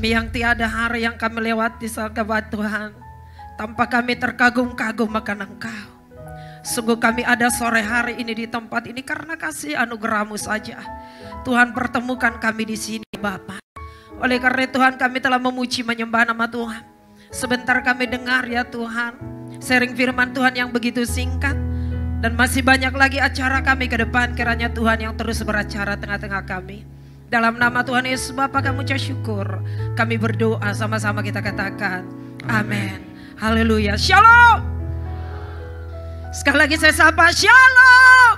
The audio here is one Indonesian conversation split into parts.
Kami yang tiada hari yang kami lewati sahabat Tuhan. Tanpa kami terkagum-kagum akan Engkau. Sungguh kami ada sore hari ini di tempat ini karena kasih anugerahmu saja. Tuhan pertemukan kami di sini Bapa. Oleh karena Tuhan kami telah memuji menyembah nama Tuhan. Sebentar kami dengar ya Tuhan. sering firman Tuhan yang begitu singkat. Dan masih banyak lagi acara kami ke depan kiranya Tuhan yang terus beracara tengah-tengah kami. Dalam nama Tuhan Yesus Bapa kami ucap syukur. Kami berdoa sama-sama kita katakan. Amin. Haleluya. Shalom. Sekali lagi saya sapa. Shalom.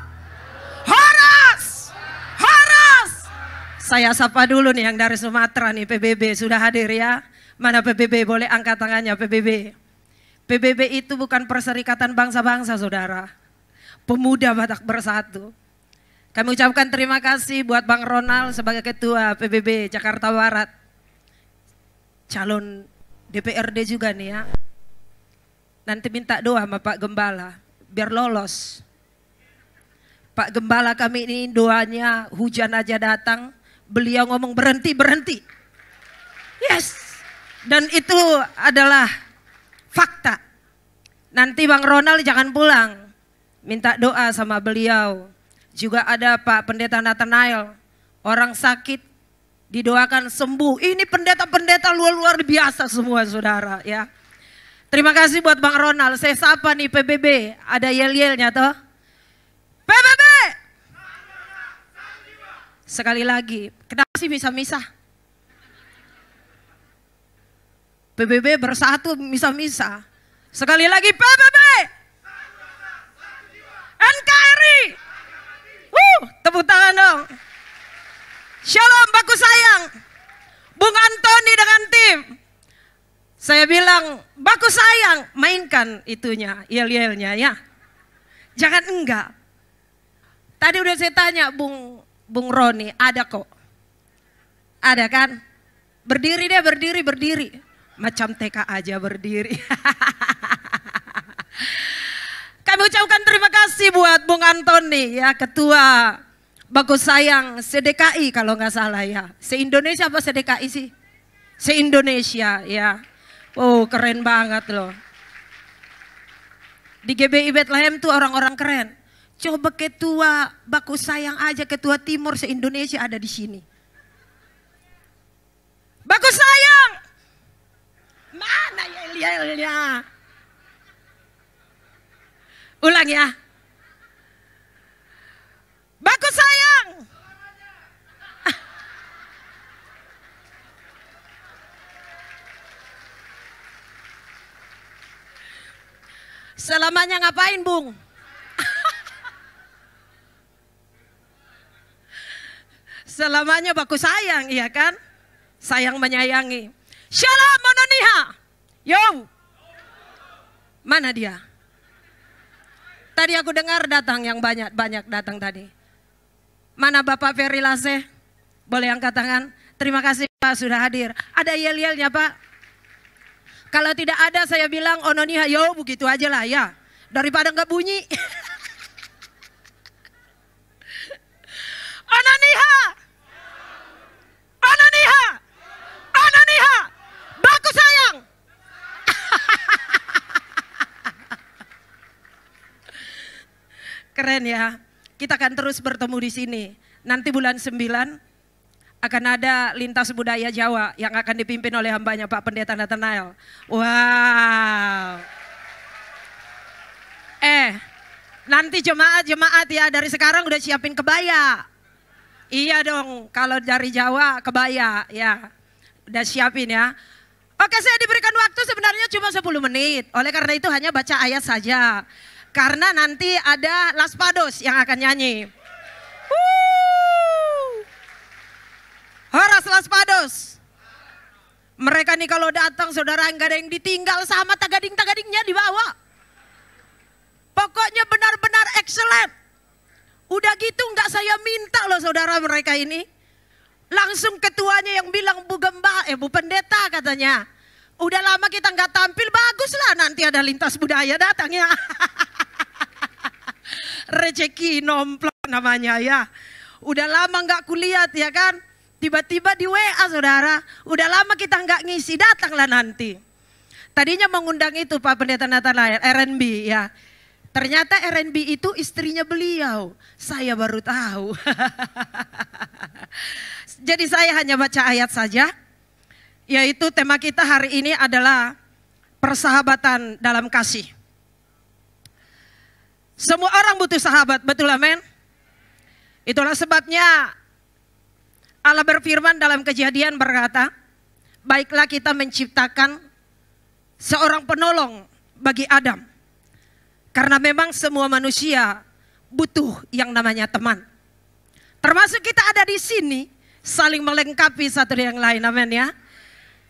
Horas. Horas. Saya sapa dulu nih yang dari Sumatera nih PBB. Sudah hadir ya. Mana PBB? Boleh angkat tangannya PBB. PBB itu bukan perserikatan bangsa-bangsa saudara. Pemuda Batak Bersatu. Kami ucapkan terima kasih buat Bang Ronald sebagai Ketua PBB Jakarta Barat. Calon DPRD juga nih ya. Nanti minta doa sama Pak Gembala, biar lolos. Pak Gembala kami ini doanya hujan aja datang, beliau ngomong berhenti, berhenti. Yes, dan itu adalah fakta. Nanti Bang Ronald jangan pulang, minta doa sama beliau juga ada Pak Pendeta Nathanael, orang sakit didoakan sembuh. Ini pendeta-pendeta luar-luar biasa semua saudara ya. Terima kasih buat Bang Ronald. Saya sapa nih PBB, ada yel-yelnya toh. PBB! Sekali lagi, kenapa sih bisa misah PBB bersatu misah-misah. Sekali lagi PBB! NK! Tepuk tangan dong. Shalom baku sayang. Bung Antoni dengan tim. Saya bilang, baku sayang, mainkan itunya, yel-yelnya ya. Jangan enggak. Tadi udah saya tanya Bung Bung Roni, ada kok. Ada kan? Berdiri deh, berdiri, berdiri. Macam TK aja berdiri. Kami ucapkan terima kasih buat Bung Antoni ya, ketua Bagus sayang, sedekai kalau nggak salah ya. Se-Indonesia apa sedekai sih? Se-Indonesia ya. Oh keren banget loh. Di GBI Bethlehem tuh orang-orang keren. Coba ketua bagus sayang aja ketua timur se-Indonesia ada di sini. Bagus sayang. Mana ya Elia Ulang ya. Bagus sayang. Selamanya ngapain Bung? Selamanya baku sayang, iya kan? Sayang menyayangi. Shalom mononiha. Yo. Mana dia? Tadi aku dengar datang yang banyak-banyak datang tadi. Mana Bapak Ferry Lase? Boleh angkat tangan? Terima kasih Pak sudah hadir. Ada yel-yelnya Pak. Kalau tidak ada saya bilang ononi oh, hayo begitu aja lah ya. Daripada nggak bunyi. ononiha. Oh, ononiha. Oh, ononiha. Baku sayang. Keren ya. Kita akan terus bertemu di sini. Nanti bulan 9 akan ada lintas budaya Jawa yang akan dipimpin oleh hambanya Pak Pendeta Nathanael. Wow. Eh, nanti jemaat-jemaat ya dari sekarang udah siapin kebaya. Iya dong, kalau dari Jawa kebaya ya. Udah siapin ya. Oke saya diberikan waktu sebenarnya cuma 10 menit. Oleh karena itu hanya baca ayat saja. Karena nanti ada Las Pados yang akan nyanyi. Horas Las Pados. Mereka nih kalau datang saudara nggak ada yang ditinggal sama tagading-tagadingnya dibawa. Pokoknya benar-benar excellent. Udah gitu nggak saya minta loh saudara mereka ini. Langsung ketuanya yang bilang Bu Gemba, eh Bu Pendeta katanya. Udah lama kita nggak tampil, bagus lah nanti ada lintas budaya datang ya. Rezeki nomplok namanya ya. Udah lama nggak kulihat ya kan. Tiba-tiba di WA saudara, udah lama kita nggak ngisi, datanglah nanti. Tadinya mengundang itu Pak Pendeta Nathanael, RNB ya. Ternyata RNB itu istrinya beliau. Saya baru tahu. Jadi saya hanya baca ayat saja. Yaitu tema kita hari ini adalah persahabatan dalam kasih. Semua orang butuh sahabat, betul amin? Itulah sebabnya Allah berfirman dalam kejadian berkata, baiklah kita menciptakan seorang penolong bagi Adam. Karena memang semua manusia butuh yang namanya teman. Termasuk kita ada di sini saling melengkapi satu dengan yang lain, amin ya.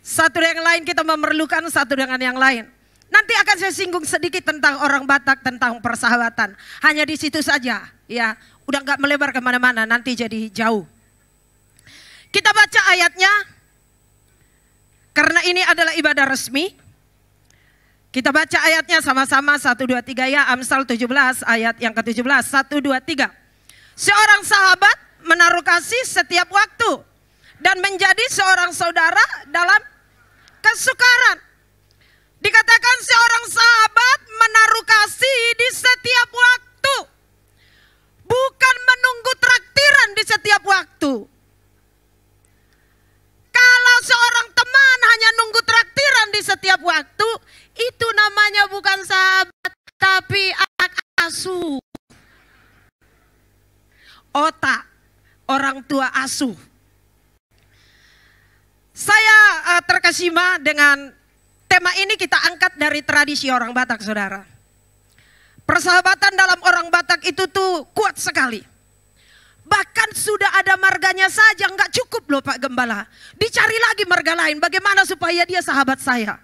Satu dengan yang lain kita memerlukan satu dengan yang lain. Nanti akan saya singgung sedikit tentang orang Batak, tentang persahabatan. Hanya di situ saja, ya. Udah nggak melebar kemana-mana, nanti jadi jauh. Kita baca ayatnya. Karena ini adalah ibadah resmi. Kita baca ayatnya sama-sama 1 2 3 ya Amsal 17 ayat yang ke-17 satu dua tiga. Seorang sahabat menaruh kasih setiap waktu dan menjadi seorang saudara dalam kesukaran. Dikatakan seorang sahabat menaruh kasih di setiap waktu. Bukan menunggu traktiran di setiap waktu seorang teman hanya nunggu traktiran di setiap waktu, itu namanya bukan sahabat, tapi anak asuh. Otak orang tua asuh. Saya uh, terkesima dengan tema ini kita angkat dari tradisi orang Batak, saudara. Persahabatan dalam orang Batak itu tuh kuat sekali. Bahkan sudah ada marganya saja nggak cukup loh Pak Gembala. Dicari lagi marga lain. Bagaimana supaya dia sahabat saya?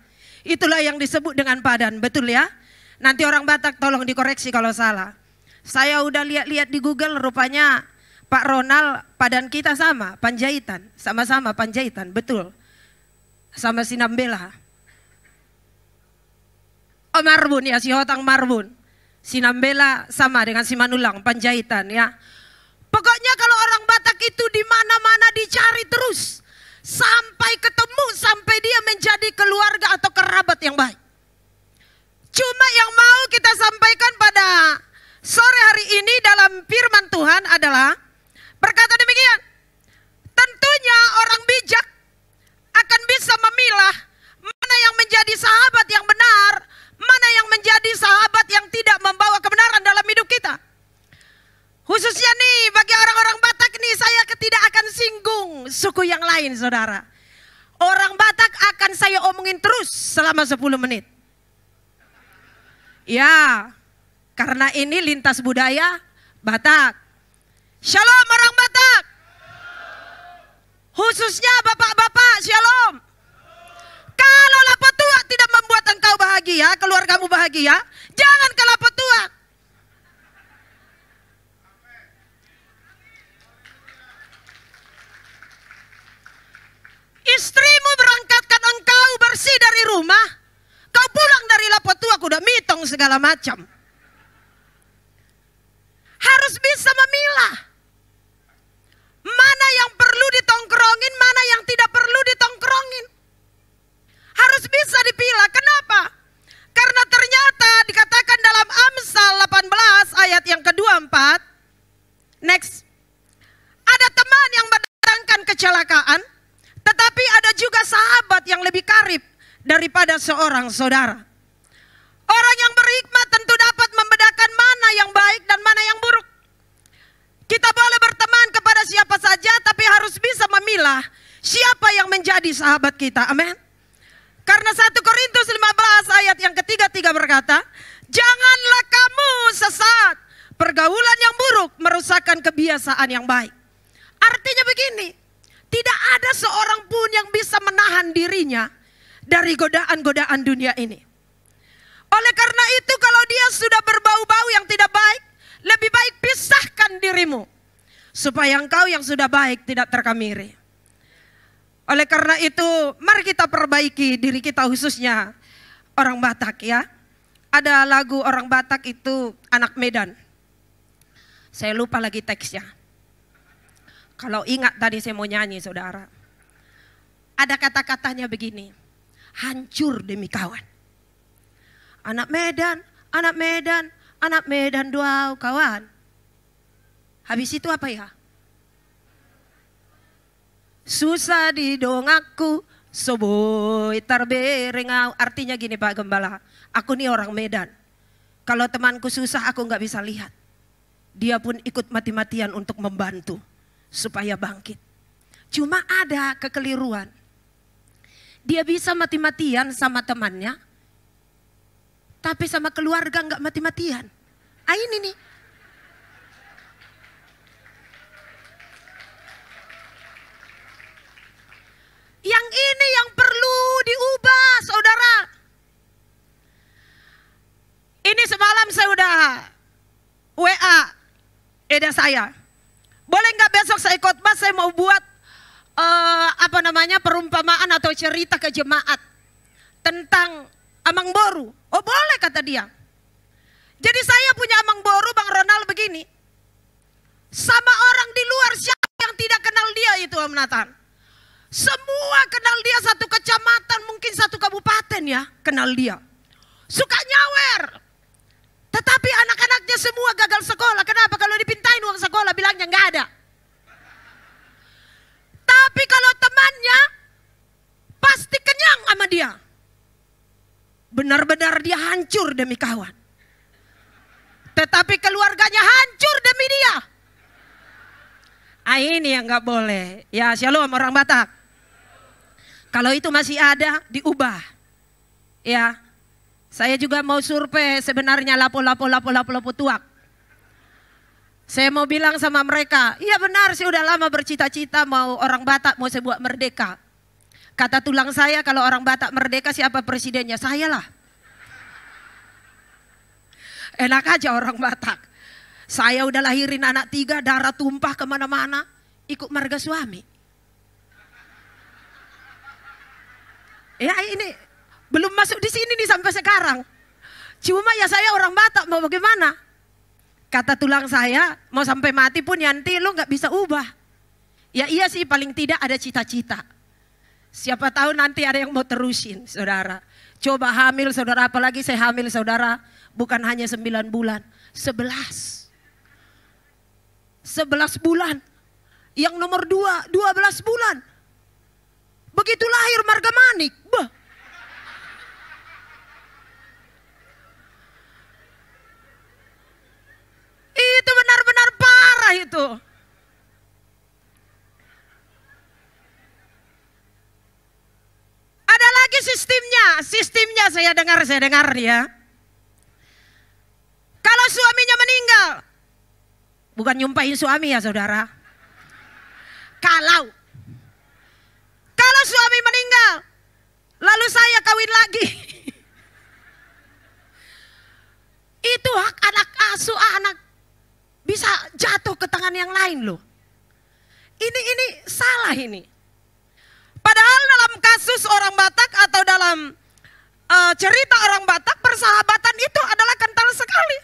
Itulah yang disebut dengan padan, betul ya? Nanti orang Batak tolong dikoreksi kalau salah. Saya udah lihat-lihat di Google rupanya Pak Ronald padan kita sama, Panjaitan. Sama-sama Panjaitan, betul. Sama Sinambela. Oh Marbun ya, si Hotang Marbun. Sinambela sama dengan Simanulang, Panjaitan ya. Pokoknya kalau orang Batak itu di mana-mana dicari terus. Sampai ketemu, sampai dia menjadi keluarga atau kerabat yang baik. Cuma yang mau kita sampaikan pada sore hari ini dalam firman Tuhan adalah berkata demikian. Tentunya orang bijak akan bisa memilah mana yang menjadi sahabat yang benar, mana yang menjadi sahabat yang tidak membawa kebenaran dalam hidup kita. Khususnya nih bagi orang-orang Batak nih saya tidak akan singgung suku yang lain saudara. Orang Batak akan saya omongin terus selama 10 menit. Ya, karena ini lintas budaya Batak. Shalom orang Batak. Khususnya bapak-bapak, shalom. Kalau tua tidak membuat engkau bahagia, keluargamu bahagia, jangan kalau istrimu berangkatkan engkau bersih dari rumah, kau pulang dari lapo tua udah mitong segala macam. Harus bisa memilah. Mana yang perlu ditongkrongin, mana yang tidak perlu ditongkrongin. Harus bisa dipilih. seorang saudara. Orang yang berhikmat tentu dapat membedakan mana yang baik dan mana yang buruk. Kita boleh berteman kepada siapa saja, tapi harus bisa memilah siapa yang menjadi sahabat kita. Amin. Karena 1 Korintus 15 ayat yang ketiga-tiga berkata, Janganlah kamu sesat, pergaulan yang buruk merusakkan kebiasaan yang baik. Artinya begini, tidak ada seorang pun yang bisa menahan dirinya dari godaan-godaan dunia ini. Oleh karena itu kalau dia sudah berbau-bau yang tidak baik, lebih baik pisahkan dirimu. Supaya engkau yang sudah baik tidak terkamiri. Oleh karena itu, mari kita perbaiki diri kita khususnya orang Batak ya. Ada lagu orang Batak itu anak Medan. Saya lupa lagi teksnya. Kalau ingat tadi saya mau nyanyi saudara. Ada kata-katanya begini hancur demi kawan. Anak Medan, anak Medan, anak Medan doa kawan. Habis itu apa ya? Susah di aku, seboi terberengau. Artinya gini Pak Gembala, aku nih orang Medan. Kalau temanku susah aku nggak bisa lihat. Dia pun ikut mati-matian untuk membantu supaya bangkit. Cuma ada kekeliruan. Dia bisa mati-matian sama temannya, tapi sama keluarga nggak mati-matian. Ah ini nih. Yang ini yang perlu diubah, saudara. Ini semalam saya udah WA Eda saya. Boleh nggak besok saya khotbah saya mau buat namanya perumpamaan atau cerita ke jemaat tentang Amang Boru. Oh boleh kata dia. Jadi saya punya Amang Boru Bang Ronald begini. Sama orang di luar siapa yang tidak kenal dia itu Om Nathan. Semua kenal dia satu kecamatan mungkin satu kabupaten ya kenal dia. Suka nyawer. Tetapi anak-anaknya semua gagal sekolah. Kenapa? Kalau dipintain uang sekolah bilangnya nggak ada. Tapi kalau temannya pasti kenyang sama dia. Benar-benar dia hancur demi kawan. Tetapi keluarganya hancur demi dia. Ah ini yang nggak boleh. Ya shalom orang Batak. Kalau itu masih ada diubah. Ya. Saya juga mau survei sebenarnya lapo-lapo lapo-lapo lapo tuak. Saya mau bilang sama mereka, iya benar saya udah lama bercita-cita mau orang Batak mau saya buat merdeka. Kata tulang saya kalau orang Batak merdeka siapa presidennya? saya lah. Enak aja orang Batak. Saya udah lahirin anak tiga, darah tumpah kemana-mana. Ikut marga suami. Ya ini belum masuk di sini nih sampai sekarang. Cuma ya saya orang Batak mau bagaimana? Kata tulang saya, mau sampai mati pun Yanti lo nggak bisa ubah. Ya iya sih paling tidak ada cita-cita. Siapa tahu nanti ada yang mau terusin saudara. Coba hamil saudara, apalagi saya hamil saudara. Bukan hanya sembilan bulan, sebelas, sebelas bulan. Yang nomor dua, dua belas bulan. Begitu lahir marga manik. Bah, Itu benar-benar parah itu. Ada lagi sistemnya, sistemnya saya dengar, saya dengar ya. Kalau suaminya meninggal, bukan nyumpahin suami ya saudara. Kalau, kalau suami meninggal, lalu saya kawin lagi. Itu hak anak asuh anak bisa jatuh ke tangan yang lain loh. Ini ini salah ini. Padahal dalam kasus orang Batak atau dalam uh, cerita orang Batak persahabatan itu adalah kental sekali.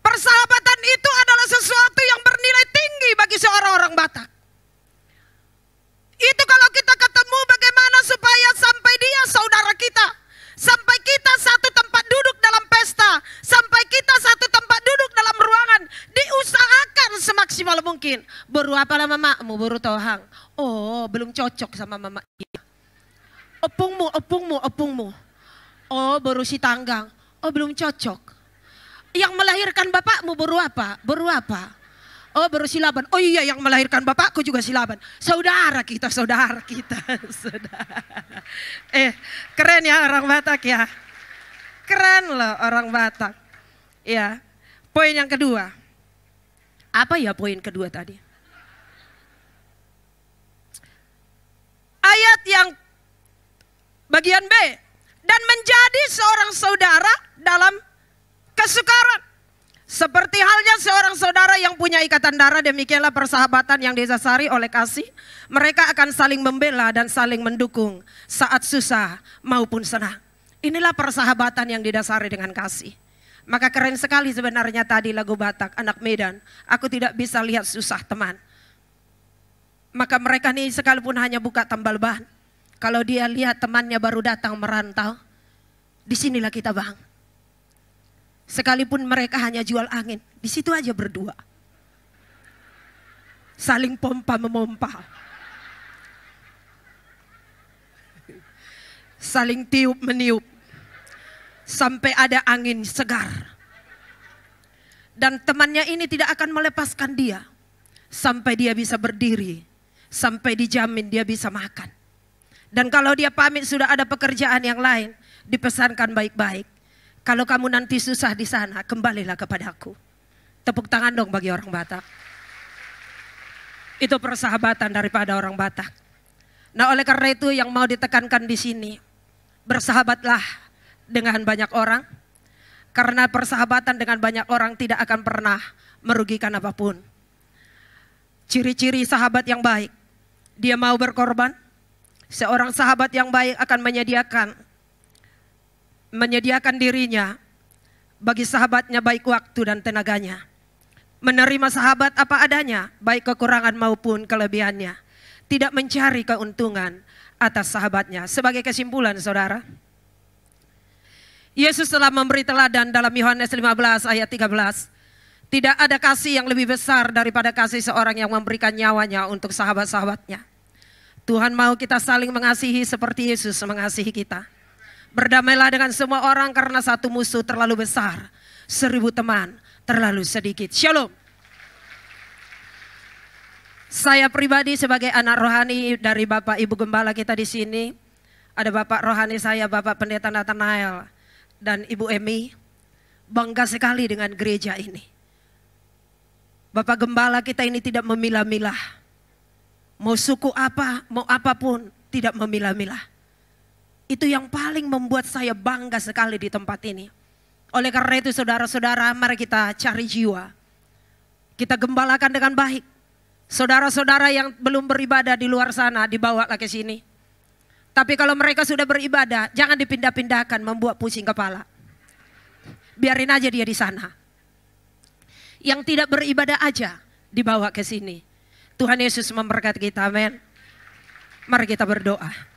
Persahabatan itu adalah sesuatu yang bernilai tinggi bagi seorang orang Batak. Itu kalau semaksimal mungkin. Baru apa lah mau baru tohang. Oh, belum cocok sama mama. Opungmu, opungmu, opungmu. Oh, baru si tanggang. Oh, belum cocok. Yang melahirkan bapakmu baru apa? Baru apa? Oh, baru si Laban. Oh iya, yang melahirkan bapakku juga si Laban. Saudara kita, saudara kita. Eh, keren ya orang Batak ya. Keren loh orang Batak. Ya. Poin yang kedua. Apa ya poin kedua tadi? Ayat yang bagian B dan menjadi seorang saudara dalam kesukaran. Seperti halnya seorang saudara yang punya ikatan darah, demikianlah persahabatan yang didasari oleh kasih. Mereka akan saling membela dan saling mendukung saat susah maupun senang. Inilah persahabatan yang didasari dengan kasih. Maka keren sekali sebenarnya tadi lagu Batak, anak Medan. Aku tidak bisa lihat susah teman. Maka mereka nih sekalipun hanya buka tambal ban. Kalau dia lihat temannya baru datang merantau, disinilah kita bang. Sekalipun mereka hanya jual angin, di situ aja berdua. Saling pompa memompa. Saling tiup meniup sampai ada angin segar. Dan temannya ini tidak akan melepaskan dia sampai dia bisa berdiri, sampai dijamin dia bisa makan. Dan kalau dia pamit sudah ada pekerjaan yang lain, dipesankan baik-baik. Kalau kamu nanti susah di sana, kembalilah kepadaku Tepuk tangan dong bagi orang Batak. Itu persahabatan daripada orang Batak. Nah oleh karena itu yang mau ditekankan di sini, bersahabatlah dengan banyak orang, karena persahabatan dengan banyak orang tidak akan pernah merugikan apapun. Ciri-ciri sahabat yang baik, dia mau berkorban. Seorang sahabat yang baik akan menyediakan menyediakan dirinya bagi sahabatnya baik waktu dan tenaganya. Menerima sahabat apa adanya, baik kekurangan maupun kelebihannya. Tidak mencari keuntungan atas sahabatnya. Sebagai kesimpulan saudara, Yesus telah memberi teladan dalam Yohanes 15 ayat 13. Tidak ada kasih yang lebih besar daripada kasih seorang yang memberikan nyawanya untuk sahabat-sahabatnya. Tuhan mau kita saling mengasihi seperti Yesus mengasihi kita. Berdamailah dengan semua orang karena satu musuh terlalu besar. Seribu teman terlalu sedikit. Shalom. Saya pribadi sebagai anak rohani dari Bapak Ibu Gembala kita di sini. Ada Bapak rohani saya, Bapak Pendeta Nathanael dan Ibu Emi bangga sekali dengan gereja ini. Bapak Gembala kita ini tidak memilah-milah. Mau suku apa, mau apapun, tidak memilah-milah. Itu yang paling membuat saya bangga sekali di tempat ini. Oleh karena itu saudara-saudara mari kita cari jiwa. Kita gembalakan dengan baik. Saudara-saudara yang belum beribadah di luar sana dibawa ke sini. Tapi kalau mereka sudah beribadah, jangan dipindah-pindahkan membuat pusing kepala. Biarin aja dia di sana. Yang tidak beribadah aja dibawa ke sini. Tuhan Yesus memberkati kita, amin. Mari kita berdoa.